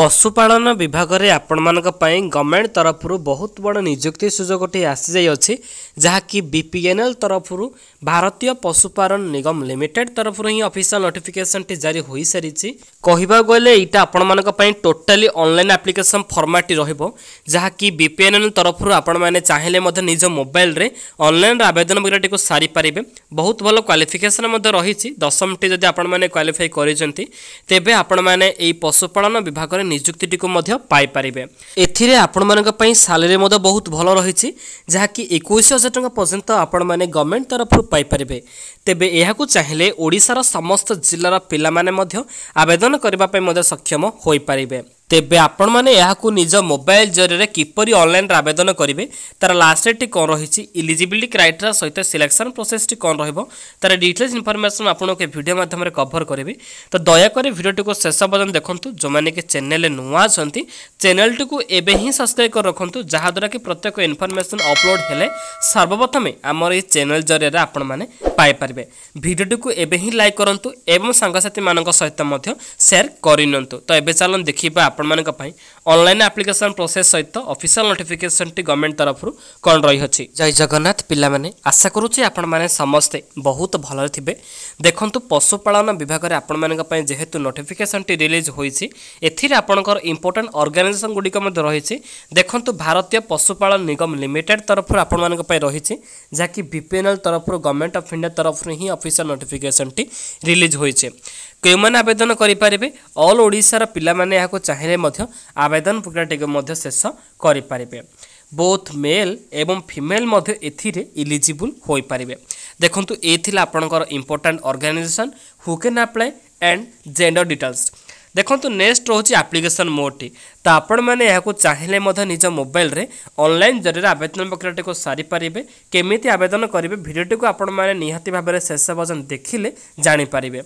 ପଶୁପାଳନ ବିଭାଗରେ ଆପଣମାନଙ୍କ ପାଇଁ ଗଭର୍ଣ୍ଣମେଣ୍ଟ ତରଫରୁ ବହୁତ ବଡ଼ ନିଯୁକ୍ତି ସୁଯୋଗଟି ଆସିଯାଇଅଛି ଯାହାକି ବିପିଏନ୍ଏଲ୍ ତରଫରୁ ଭାରତୀୟ ପଶୁପାଳନ ନିଗମ ଲିମିଟେଡ୍ ତରଫରୁ ହିଁ ଅଫିସିଆଲ୍ ନୋଟିଫିକେସନ୍ଟି ଜାରି ହୋଇସାରିଛି କହିବାକୁ ଗଲେ ଏଇଟା ଆପଣମାନଙ୍କ ପାଇଁ ଟୋଟାଲି ଅନଲାଇନ୍ ଆପ୍ଲିକେସନ୍ ଫର୍ମାଟ୍ଟି ରହିବ ଯାହାକି ବିପିଏନ୍ଏଲ୍ ତରଫରୁ ଆପଣମାନେ ଚାହିଁଲେ ମଧ୍ୟ ନିଜ ମୋବାଇଲରେ ଅନଲାଇନ୍ର ଆବେଦନ ପ୍ରକ୍ରିୟାଟିକୁ ସାରିପାରିବେ ବହୁତ ଭଲ କ୍ୱାଲିଫିକେସନ୍ ମଧ୍ୟ ରହିଛି ଦଶମଟି ଯଦି ଆପଣମାନେ କ୍ୱାଲିଫାଇ କରିଛନ୍ତି ତେବେ ଆପଣମାନେ ଏଇ ପଶୁପାଳନ ବିଭାଗରେ ନିଯୁକ୍ତିଟିକୁ ମଧ୍ୟ ପାଇପାରିବେ ଏଥିରେ ଆପଣମାନଙ୍କ ପାଇଁ ସାଲେରୀ ମଧ୍ୟ ବହୁତ ଭଲ ରହିଛି ଯାହାକି ଏକୋଇଶ ହଜାର ଟଙ୍କା ପର୍ଯ୍ୟନ୍ତ ଆପଣମାନେ ଗଭର୍ଣ୍ଣମେଣ୍ଟ ତରଫରୁ ପାଇପାରିବେ ତେବେ ଏହାକୁ ଚାହିଁଲେ ଓଡ଼ିଶାର ସମସ୍ତ ଜିଲ୍ଲାର ପିଲାମାନେ ମଧ୍ୟ ଆବେଦନ କରିବା ପାଇଁ ମଧ୍ୟ ସକ୍ଷମ ହୋଇପାରିବେ ତେବେ ଆପଣମାନେ ଏହାକୁ ନିଜ ମୋବାଇଲ ଜରିଆରେ କିପରି ଅନଲାଇନ୍ରେ ଆବେଦନ କରିବେ ତା'ର ଲାଷ୍ଟ ଡେଟ୍ଟି କ'ଣ ରହିଛି ଇଲିଜିବିଲିଟି କ୍ରାଇଟେରିଆ ସହିତ ସିଲେକ୍ସନ୍ ପ୍ରୋସେସ୍ଟି କ'ଣ ରହିବ ତା'ର ଡିଟେଲ୍ସ ଇନଫର୍ମେସନ୍ ଆପଣଙ୍କୁ ଏ ଭିଡ଼ିଓ ମାଧ୍ୟମରେ କଭର କରିବି ତ ଦୟାକରି ଭିଡ଼ିଓଟିକୁ ଶେଷ ପର୍ଯ୍ୟନ୍ତ ଦେଖନ୍ତୁ ଯେଉଁମାନେ କି ଚ୍ୟାନେଲରେ ନୂଆ ଅଛନ୍ତି ଚ୍ୟାନେଲଟିକୁ ଏବେ ହିଁ ସବସ୍କ୍ରାଇବ୍ କରି ରଖନ୍ତୁ ଯାହାଦ୍ୱାରା କି ପ୍ରତ୍ୟେକ ଇନଫର୍ମେସନ୍ ଅପଲୋଡ଼ ହେଲେ ସର୍ବପ୍ରଥମେ ଆମର ଏହି ଚ୍ୟାନେଲ ଜରିଆରେ ଆପଣମାନେ পাইপারে ভিডিওটি এবে হি লাইক করতু এবং সাংসাথী মান সহ সেয়ার করে নিতু তো এবে চালন দেখবা আপনার অনলাইন আপ্লিকেসন প্রোসেস সহ অফিসিয়াল নোটিফিকেসনটি গভর্নমেন্ট তরফ কন রয়েছে জয় জগন্নাথ পিলা মানে আশা করুছি আপনার মানে সমস্তে বহুত ভালরে থিবে দেখুন পশুপালন বিভাগের আপনার মানক পাই যেহেতু নোটিফিকেসনটি রিলিজ হয়েছে এর আপনার ইম্পর্টাট অর্গানাইজেসন গুড়ি রয়েছে দেখুন ভারতীয় পশুপালন নিগম লিমিটেড তরফ আপনার রয়েছে যা কি বিপিএনএল তরফ গভর্নমেন্ট অফ ইন্ডিয়া তরফরু ହିଁ ଅଫିସିଆଲ ନୋଟିଫିକେସନଟି ରିଲିଜ୍ ହୋଇଛି କେଉଁମାନେ ଆବେଦନ କରିପାରିବେ ଅଲ୍ ଓଡ଼ିଶାର ପିଲାମାନେ ଏହାକୁ ଚାହିଁଲେ ମଧ୍ୟ ଆବେଦନ ପ୍ରକ୍ରିୟାଟିକୁ ମଧ୍ୟ ଶେଷ କରିପାରିବେ ବୋଥ୍ ମେଲ୍ ଏବଂ ଫିମେଲ୍ ମଧ୍ୟ ଏଥିରେ ଇଲିଜିବୁଲ୍ ହୋଇପାରିବେ ଦେଖନ୍ତୁ ଏ ଥିଲା ଆପଣଙ୍କର important organisation who can apply and gender details ଦେଖନ୍ତୁ ନେକ୍ସଟ ରହୁଛି ଆପ୍ଲିକେସନ୍ ମୋଡ଼ଟି ତ ଆପଣମାନେ ଏହାକୁ ଚାହିଁଲେ ମଧ୍ୟ ନିଜ ମୋବାଇଲରେ ଅନଲାଇନ୍ ଜରିଆରେ ଆବେଦନ ପ୍ରକ୍ରିୟାଟିକୁ ସାରିପାରିବେ କେମିତି ଆବେଦନ କରିବେ ଭିଡ଼ିଓଟିକୁ ଆପଣମାନେ ନିହାତି ଭାବରେ ଶେଷ ପର୍ଯ୍ୟନ୍ତ ଦେଖିଲେ ଜାଣିପାରିବେ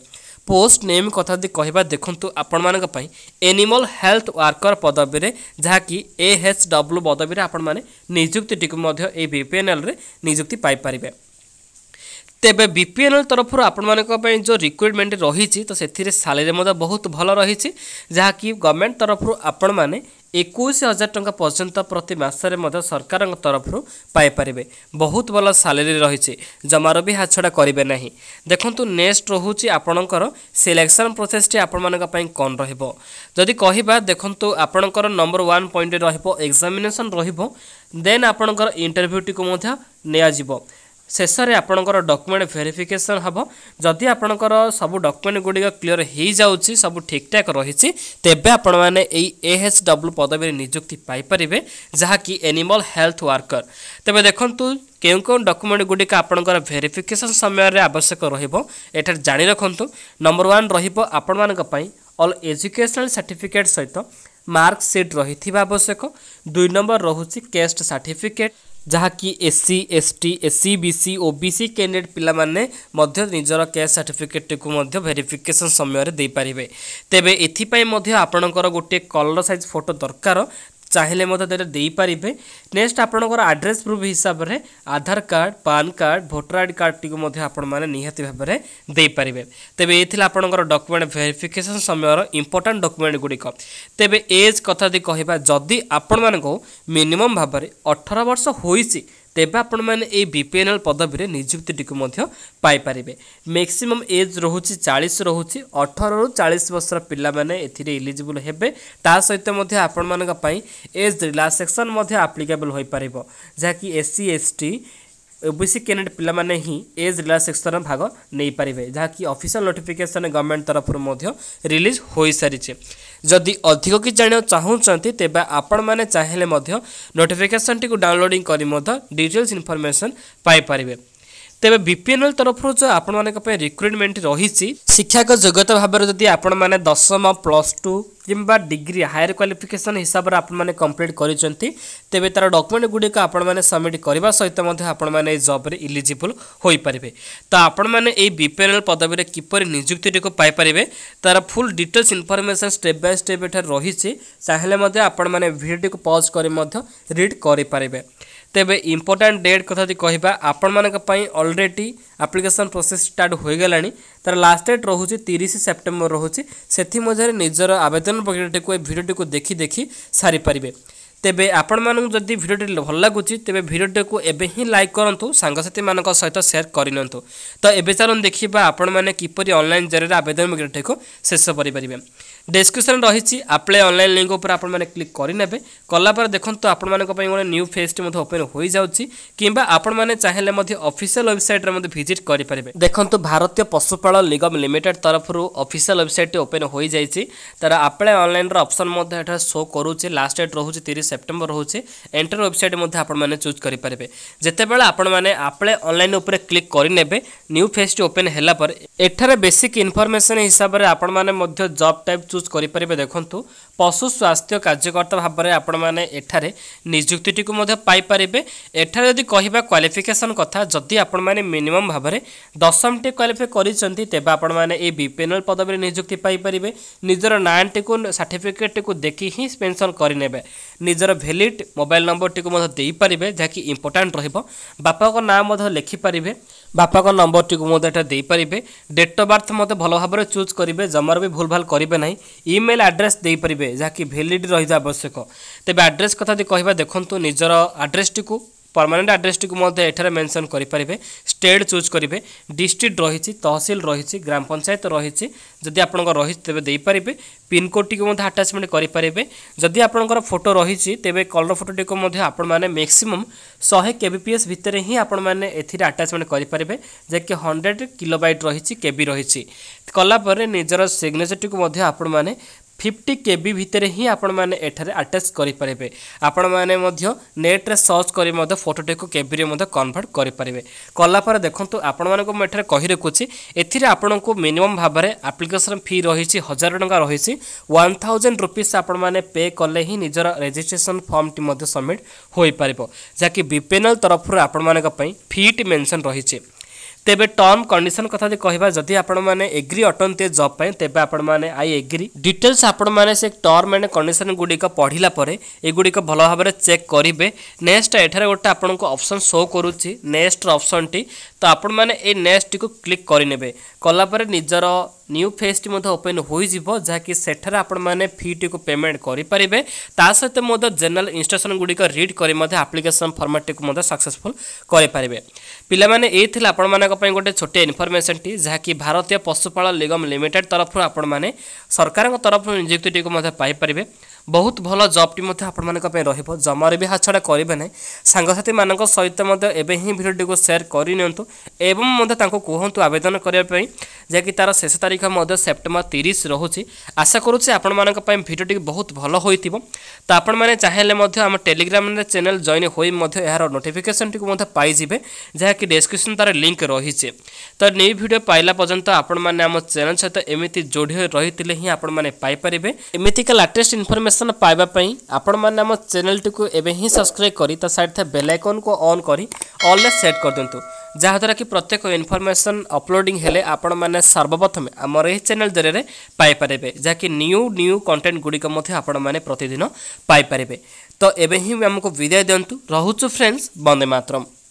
পোস্ট নেম কথা যদি কহবা দেখুন আপনার এনিমল হেলথ ওয়ার্কর পদবীরে যা কি এএচডব্লু পদবীরে আপনার নিযুক্তিটি এই বিপিএনএল নিযুক্তি পাইপারে তেবে বিপিএল তরফর আপনার যে রিক্রুটমেন্ট রয়েছে তো সে সালারি বহুত ভালো রয়েছে যা কি গভর্নমেন্ট তরফর আপন মানে একুশ হাজার টঙ্কা পর্যন্ত প্রতি মাসে সরকার তরফর পাইপারে বহুত ভাল সালারি রয়েছে জমার বি হাছড়া করবে না দেখুন নেক্সট রয়েছে আপনার সিলেকশন প্রোসেসটি আপনার কম রহব যদি কহবা দেখুন আপনার নম্বর ওয়ান পয়েন্ট রহব এক্সামিনেসন রহব দেন আপনার ইন্টরভিউটি নিয়ে ଶେଷରେ ଆପଣଙ୍କର ଡକୁମେଣ୍ଟ ଭେରିଫିକେସନ୍ ହେବ ଯଦି ଆପଣଙ୍କର ସବୁ ଡକୁମେଣ୍ଟ ଗୁଡ଼ିକ କ୍ଲିଅର ହୋଇଯାଉଛି ସବୁ ଠିକ୍ଠାକ୍ ରହିଛି ତେବେ ଆପଣମାନେ ଏଇ ଏଏଚ୍ ଡବ୍ଲୁ ପଦବୀରେ ନିଯୁକ୍ତି ପାଇପାରିବେ ଯାହାକି ଏନିମଲ୍ ହେଲ୍ଥ ୱାର୍କର ତେବେ ଦେଖନ୍ତୁ କେଉଁ କେଉଁ ଡକୁମେଣ୍ଟ ଗୁଡ଼ିକ ଆପଣଙ୍କର ଭେରିଫିକେସନ୍ ସମୟରେ ଆବଶ୍ୟକ ରହିବ ଏଠାରେ ଜାଣି ରଖନ୍ତୁ ନମ୍ବର ୱାନ୍ ରହିବ ଆପଣମାନଙ୍କ ପାଇଁ ଅଲ୍ ଏଜୁକେସନାଲ୍ ସାର୍ଟିଫିକେଟ୍ ସହିତ ମାର୍କସିଟ୍ ରହିଥିବା ଆବଶ୍ୟକ ଦୁଇ ନମ୍ବର ରହୁଛି କେଷ୍ଟ ସାର୍ଟିଫିକେଟ୍ ଯାହାକି S S S C C T B C O B C candidate ପିଲାମାନେ ମଧ୍ୟ ନିଜର କ୍ୟାସ୍ ସାର୍ଟିଫିକେଟ୍ଟିକୁ ମଧ୍ୟ ଭେରିଫିକେସନ୍ ସମୟରେ ଦେଇପାରିବେ ତେବେ ଏଥିପାଇଁ ମଧ୍ୟ ଆପଣଙ୍କର ଗୋଟିଏ କଲର୍ ସାଇଜ୍ ଫଟୋ ଦରକାର চাହିଁଲେ ମଧ୍ୟ ସେଇଟା ଦେଇପାରିବେ ନେକ୍ସଟ ଆପଣଙ୍କର ଆଡ୍ରେସ୍ ପ୍ରୁଫ୍ ହିସାବରେ Aadhaar card PAN card voter I D କାର୍ଡ଼ଟିକୁ ମଧ୍ୟ ଆପଣମାନେ ନିହାତି ଭାବରେ ଦେଇପାରିବେ ତେବେ ଏ ଥିଲା ଆପଣଙ୍କର ଡକ୍ୟୁମେଣ୍ଟ ଭେରିଫିକେସନ୍ ସମୟର ଇମ୍ପୋର୍ଟାଣ୍ଟ ଡକ୍ୟୁମେଣ୍ଟ ଗୁଡ଼ିକ ତେବେ ଏଜ୍ କଥା ଯଦି କହିବା ଯଦି ଆପଣମାନଙ୍କୁ ମିନିମମ୍ ଭାବରେ ଅଠର ବର୍ଷ ହୋଇଛି ତେବେ ଆପଣମାନେ ଏଇ ବିପିଏନ୍ଏଲ୍ ପଦବୀରେ ନିଯୁକ୍ତିଟିକୁ ମଧ୍ୟ ପାଇପାରିବେ ମ୍ୟାକ୍ସିମମ୍ ଏଜ୍ ରହୁଛି ଚାଳିଶ ରହୁଛି ଅଠରରୁ ଚାଳିଶ ବର୍ଷର ପିଲାମାନେ ଏଥିରେ ଇଲିଜିବୁଲ୍ ହେବେ ତା ସହିତ ମଧ୍ୟ ଆପଣମାନଙ୍କ ପାଇଁ ଏଜ୍ ରିଲାକ୍ସେସନ୍ ମଧ୍ୟ ଆପ୍ଲିକେବଲ୍ ହୋଇପାରିବ ଯାହାକି ଏସ୍ସି ଏସ୍ଟି ଓବିସି କ୍ୟାଣ୍ଡିଡେଟ୍ ପିଲାମାନେ ହିଁ ଏଜ୍ ରିଲାକ୍ସେସନ୍ର ଭାଗ ନେଇପାରିବେ ଯାହାକି ଅଫିସିଆଲ୍ ନୋଟିଫିକେସନ୍ ଗଭର୍ଣ୍ଣମେଣ୍ଟ ତରଫରୁ ମଧ୍ୟ ରିଲିଜ୍ ହୋଇସାରିଛି ଯଦି ଅଧିକ କିଛି ଜାଣିବାକୁ ଚାହୁଁଛନ୍ତି ତେବେ ଆପଣମାନେ ଚାହିଁଲେ ମଧ୍ୟ ନୋଟିଫିକେସନ୍ଟିକୁ ଡାଉନଲୋଡ଼ିଂ କରି ମଧ୍ୟ ଡିଟେଲ୍ସ ଇନଫର୍ମେସନ୍ ପାଇପାରିବେ ତେବେ ବିପିଏଲ୍ ତରଫରୁ ଯେଉଁ ଆପଣମାନଙ୍କ ପାଇଁ ରିକ୍ରୁଟମେଣ୍ଟ ରହିଛି ଶିକ୍ଷାଗତ ଯୋଗ୍ୟତା ଭାବରେ ଯଦି ଆପଣମାନେ ଦଶମ ପ୍ଲସ୍ ଟୁ କିମ୍ବା ଡିଗ୍ରୀ ହାୟର କ୍ୱାଲିଫିକେସନ୍ ହିସାବରେ ଆପଣମାନେ କମ୍ପ୍ଲିଟ୍ କରିଛନ୍ତି ତେବେ ତା'ର ଡକୁମେଣ୍ଟ ଗୁଡ଼ିକ ଆପଣମାନେ ସବମିଟ୍ କରିବା ସହିତ ମଧ୍ୟ ଆପଣମାନେ ଏହି ଜବ୍ରେ ଇଲିଜିବୁଲ୍ ହୋଇପାରିବେ ତ ଆପଣମାନେ ଏହି ବିପିଏଲ୍ ପଦବୀରେ କିପରି ନିଯୁକ୍ତିଟିକୁ ପାଇପାରିବେ ତା'ର full details information step by step ଏଠାରେ ରହିଛି ଚାହିଁଲେ ମଧ୍ୟ ଆପଣମାନେ ଭିଡ଼ିଓଟିକୁ ପଜ୍ କରି ମଧ୍ୟ ରିଡ୍ କରିପାରିବେ ତେବେ ଇମ୍ପୋର୍ଟାଣ୍ଟ ଡେଟ୍ କଥା ଯଦି କହିବା ଆପଣମାନଙ୍କ ପାଇଁ ଅଲରେଡ଼ି ଆପ୍ଲିକେସନ୍ ପ୍ରୋସେସ୍ ଷ୍ଟାର୍ଟ ହୋଇଗଲାଣି ତା'ର ଲାଷ୍ଟ ଡେଟ୍ ରହୁଛି ତିରିଶ ସେପ୍ଟେମ୍ବର ରହୁଛି ସେଥିମଧ୍ୟରେ ନିଜର ଆବେଦନ ପ୍ରକ୍ରିୟାଟିକୁ ଏ ଭିଡ଼ିଓଟିକୁ ଦେଖି ଦେଖି ସାରିପାରିବେ ତେବେ ଆପଣମାନଙ୍କୁ ଯଦି ଭିଡ଼ିଓଟି ଭଲ ଲାଗୁଛି ତେବେ ଭିଡ଼ିଓଟିକୁ ଏବେ ହିଁ ଲାଇକ୍ କରନ୍ତୁ ସାଙ୍ଗସାଥିମାନଙ୍କ ସହିତ ସେୟାର କରିନିଅନ୍ତୁ ତ ଏବେ ଚାଲନ୍ତୁ ଦେଖିବା ଆପଣମାନେ କିପରି ଅନଲାଇନ୍ ଜରିଆରେ ଆବେଦନ ପ୍ରକ୍ରିୟାଟିକୁ ଶେଷ କରିପାରିବେ ডেসক্রিপশন রয়েছে আপ্লাই অনলাইন লিঙ্ক উপরে আপনার ক্লিক করে নেবে কলাপরে দেখুন আপনার গোটে নিউ ফেজটি ওপেন হয়ে যাচ্ছে কিংবা আপনার চাইলে অফিসিয়াল ওয়েবসাইট্রে ভিজিট করে পারে দেখুন ভারতীয় পশুপাল নিগম লিমিটেড তরফর অফিসিয়াল ওয়েবসাইটটি ওপেন হয়ে যাই তার আপ্লাই অনলাইনর অপসন এখানে শো করুছে লাস্ট ডেট রয়েছে তিরিশ সেপ্টেম্বর রয়েছে এন্টার ওয়েবসাইট আপনার চুজ করে পারে যেতবে আপনার আপ্লাই অনলাইন উপরে ক্লিক করে নেবে নিউ ফেজটি ওপেন হলাপরে এখানে বেসিক ইনফরমেসন হিসাবে আপনার জব টাইপ চুଜ୍ କରିପାରିବେ ଦେଖନ୍ତୁ ପଶୁ ସ୍ୱାସ୍ଥ୍ୟ କାର୍ଯ୍ୟକର୍ତ୍ତା ଭାବରେ ଆପଣମାନେ ଏଠାରେ ନିଯୁକ୍ତିଟିକୁ ମଧ୍ୟ ପାଇପାରିବେ ଏଠାରେ ଯଦି କହିବା କ୍ୱାଲିଫିକେସନ୍ କଥା ଯଦି ଆପଣମାନେ ମିନିମମ୍ ଭାବରେ ଦଶମଟି କ୍ୱାଲିଫାଏ କରିଛନ୍ତି ତେବେ ଆପଣମାନେ ଏଇ ବିପିଏନ୍ଏଲ୍ ପଦବୀରେ ନିଯୁକ୍ତି ପାଇପାରିବେ ନିଜର ନାଁଟିକୁ ସାର୍ଟିଫିକେଟ୍ଟିକୁ ଦେଖି ହିଁ ପେନ୍ସନ୍ କରିନେବେ ନିଜର ଭ୍ୟାଲିଡ୍ ମୋବାଇଲ୍ ନମ୍ବରଟିକୁ ମଧ୍ୟ ଦେଇପାରିବେ ଯାହାକି ଇମ୍ପୋର୍ଟାଣ୍ଟ ରହିବ ବାପାଙ୍କ ନାଁ ମଧ୍ୟ ଲେଖିପାରିବେ ବାପାଙ୍କ ନମ୍ବରଟିକୁ ମଧ୍ୟ ଏଠାରେ ଦେଇପାରିବେ ଡେଟ୍ ଅଫ୍ ବାର୍ଥ ମଧ୍ୟ ଭଲ ଭାବରେ ଚୁଜ୍ କରିବେ ଜମାରୁ ବି ଭୁଲଭାଲ କରିବେ ନାହିଁ ଇମେଲ୍ ଆଡ୍ରେସ୍ ଦେଇପାରିବେ ଯାହାକି ଭ୍ୟାଲିଡ଼ ରହିବା ଆବଶ୍ୟକ ତେବେ ଆଡ୍ରେସ୍ କଥା ଯଦି କହିବା ଦେଖନ୍ତୁ ନିଜର ଆଡ୍ରେସ୍ଟିକୁ परमानेंट आड्रेसटी एठार मेनसन करेंगे स्टेट चूज करेंगे डिस्ट्रिक्ट रही तहसिल रही ग्राम पंचायत रही जदि आप रही तेज देपारे पिनकोड टी आटाचमेंट करेंगे जदि आपंकर फोटो रही तेज कलर फोटोटी को मैक्सीम शहे के विपीएस भितर ही आपने आटाचमेंट करेंगे जे कि हंड्रेड किलोबैट रही केबी रही कलापर निजर सिग्नेचरटी को ফিফটি কেবি ভিতরে ହିଁ ଆପଣମାନେ ଏଠାରେ ଆଟାଚ୍ କରିପାରିବେ ଆପଣମାନେ ମଧ୍ୟ ନେଟ୍ରେ ସର୍ଚ୍ଚ କରି ମଧ୍ୟ ଫଟୋଟିକୁ କେବିରେ ମଧ୍ୟ କନଭର୍ଟ କରିପାରିବେ କଲାପରେ ଦେଖନ୍ତୁ ଆପଣମାନଙ୍କୁ ମୁଁ ଏଠାରେ କହି ରଖୁଛି ଏଥିରେ ଆପଣଙ୍କୁ ମିନିମମ୍ ଭାବରେ ଆପ୍ଲିକେସନ୍ ଫି ରହିଛି ହଜାର ଟଙ୍କା ରହିଛି ୱାନ୍ ଥାଉଜେଣ୍ଡ ରୁପିଜ୍ ଆପଣମାନେ ପେ କଲେ ହିଁ ନିଜର ରେଜିଷ୍ଟ୍ରେସନ୍ ଫର୍ମଟି ମଧ୍ୟ ସବମିଟ୍ ହୋଇପାରିବ ଯାହାକି ବିପିଏନ୍ଏଲ୍ ତରଫରୁ ଆପଣମାନଙ୍କ ପାଇଁ ଫିଟି ମେନ୍ସନ୍ ରହିଛି ତେବେ ଟର୍ମ କଣ୍ଡିସନ କଥା ଯଦି କହିବା ଯଦି ଆପଣମାନେ ଏଗ୍ରି ଅଟନ୍ତି ଏ ଜବ୍ ପାଇଁ ତେବେ ଆପଣମାନେ ଆଇ ଏଗ୍ରି ଡିଟେଲ୍ସ ଆପଣମାନେ ସେ ଟର୍ମ ଆଣ୍ଡ କଣ୍ଡିସନ ଗୁଡ଼ିକ ପଢ଼ିଲା ପରେ ଏଗୁଡ଼ିକ ଭଲ ଭାବରେ ଚେକ୍ କରିବେ ନେକ୍ସଟ ଏଠାରେ ଗୋଟେ ଆପଣଙ୍କୁ ଅପସନ୍ ଶୋ କରୁଛି ନେକ୍ସଟର ଅପସନ୍ଟି ଆପଣମାନେ ଏଇ ନେକ୍ସଟଟିକୁ କ୍ଲିକ୍ କରିନେବେ କଲାପରେ ନିଜର ନ୍ୟୁ ଫେସ୍ଟି ମଧ୍ୟ ଓପେନ୍ ହୋଇଯିବ ଯାହାକି ସେଠାରେ ଆପଣମାନେ ଫିଟିକୁ ପେମେଣ୍ଟ କରିପାରିବେ ତା ସହିତ ମଧ୍ୟ ଜେନେରାଲ ଇନଷ୍ଟ୍ରକ୍ସନ୍ ଗୁଡ଼ିକ ରିଡ୍ କରି ମଧ୍ୟ ଆପ୍ଲିକେସନ୍ ଫର୍ମାଟ୍ଟିକୁ ମଧ୍ୟ ସକ୍ସେସଫୁଲ୍ କରିପାରିବେ ପିଲାମାନେ ଏଇ ଥିଲା ଆପଣମାନଙ୍କ ପାଇଁ ଗୋଟେ ଛୋଟିଆ ଇନଫର୍ମେସନ୍ଟି ଯାହାକି ଭାରତୀୟ ପଶୁପାଳ ନିଗମ ଲିମିଟେଡ୍ ତରଫରୁ ଆପଣମାନେ ସରକାରଙ୍କ ତରଫରୁ ନିଯୁକ୍ତିଟିକୁ ମଧ୍ୟ ପାଇପାରିବେ ବହୁତ ଭଲ ଜବ୍ଟି ମଧ୍ୟ ଆପଣମାନଙ୍କ ପାଇଁ ରହିବ ଜମାରେ ବି ହାତଛଡ଼ା କରିବେ ନାହିଁ ସାଙ୍ଗସାଥିମାନଙ୍କ ସହିତ ମଧ୍ୟ ଏବେ ହିଁ ଭିଡ଼ିଓଟିକୁ ସେୟାର କରିନିଅନ୍ତୁ ଏବଂ ମଧ୍ୟ ତାଙ୍କୁ କୁହନ୍ତୁ ଆବେଦନ କରିବା ପାଇଁ ଯାହାକି ତା'ର ଶେଷ ତାରିଖ ମଧ୍ୟ ସେପ୍ଟେମ୍ବର ତିରିଶ ରହୁଛି ଆଶା କରୁଛି ଆପଣମାନଙ୍କ ପାଇଁ ଭିଡ଼ିଓଟି ବହୁତ ଭଲ ହୋଇଥିବ ତ ଆପଣମାନେ ଚାହିଁଲେ ମଧ୍ୟ ଆମ ଟେଲିଗ୍ରାମରେ ଚ୍ୟାନେଲ୍ ଜଏନ୍ ହୋଇ ମଧ୍ୟ ଏହାର ନୋଟିଫିକେସନ୍ଟିକୁ ମଧ୍ୟ ପାଇଯିବେ ଯାହାକି ଡେସ୍କ୍ରିପ୍ସନ୍ ତା'ର ଲିଙ୍କ୍ ରହିଛି ତ ନ୍ୟୁ ଭିଡ଼ିଓ ପାଇଲା ପର୍ଯ୍ୟନ୍ତ ଆପଣମାନେ ଆମ ଚ୍ୟାନେଲ୍ ସହିତ ଏମିତି ଯୋଡ଼ି ହୋଇ ରହିଥିଲେ ହିଁ ଆପଣମାନେ ପାଇପାରିବେ ଏମିତିକା ଲାଟେଷ୍ଟ ଇନଫର୍ମେସନ୍ ପାଇବା ପାଇଁ ଆପଣମାନେ ଆମ ଚ୍ୟାନେଲ୍ଟିକୁ ଏବେ ହିଁ ସବସ୍କ୍ରାଇବ୍ କରି ତା ସାଇଡ଼୍ ଥିବା ବେଲ୍ ଅନ୍ କରି ଅଲ୍ରେ ସେଟ୍ କରିଦିଅନ୍ତୁ ଯାହାଦ୍ୱାରା କି ପ୍ରତ୍ୟେକ ଇନଫର୍ମେସନ୍ ଅପଲୋଡ଼ିଂ ହେଲେ ଆପଣମାନେ ସର୍ବପ୍ରଥମେ ଆମର ଏହି ଚ୍ୟାନେଲ୍ ଜରିଆରେ ପାଇପାରିବେ ଯାହାକି ନ୍ୟୁ ନ୍ୟୁ କଣ୍ଟେଣ୍ଟ ଗୁଡ଼ିକ ମଧ୍ୟ ଆପଣମାନେ ପ୍ରତିଦିନ ପାଇପାରିବେ ତ ଏବେ ହିଁ ଆମକୁ ବିଦାୟ ଦିଅନ୍ତୁ ରହୁଛୁ ଫ୍ରେଣ୍ଡସ୍ ବନ୍ଦେ ମାତରମ୍